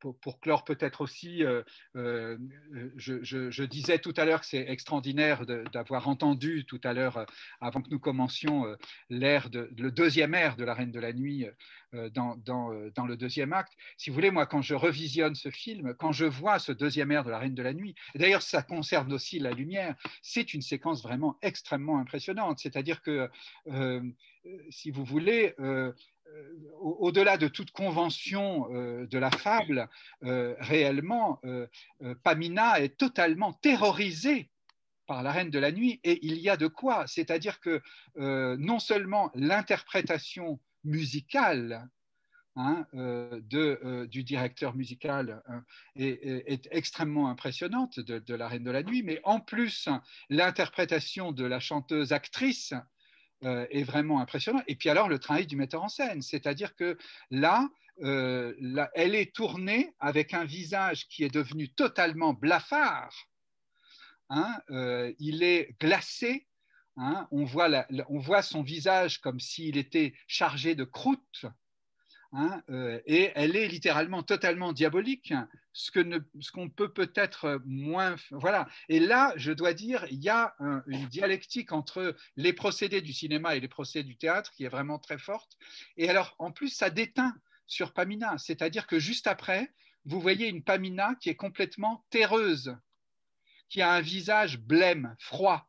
pour, clore peut-être aussi, euh, euh, euh, je, disais tout à l'heure que c'est extraordinaire d'avoir entendu tout à l'heure, avant que nous commencions, l'air de, le deuxième air de La Reine de la Nuit dans, dans, dans, le deuxième acte. Si vous voulez, moi, quand je revisionne ce film, quand je vois ce deuxième air de La Reine de la Nuit, d'ailleurs, ça concerne aussi la lumière, c'est une séquence vraiment extrêmement impressionnante. C'est-à-dire que, si vous voulez, au-delà de toute convention euh, de la fable, euh, réellement, euh, Pamina est totalement terrorisée par la reine de la nuit, et il y a de quoi. C'est-à-dire que non seulement l'interprétation musicale hein, du directeur musical hein, est, extrêmement impressionnante de, La Reine de la Nuit, mais en plus, l'interprétation de la chanteuse-actrice euh, est vraiment impressionnant. Et puis alors le travail du metteur en scène, c'est-à-dire que là, euh, elle est tournée avec un visage qui est devenu totalement blafard. Hein, euh, il est glacé. Hein, on, voit on, voit son visage comme s'il était chargé de croûte. Hein, et elle est littéralement totalement diabolique ce qu'on peut peut-être euh, moins. Voilà. Et là, je dois dire, il y a une dialectique entre les procédés du cinéma et les procédés du théâtre qui est vraiment très forte. Et alors, en plus, ça déteint sur Pamina, c'est-à-dire que juste après, vous voyez une Pamina qui est complètement terreuse, qui a un visage blême, froid,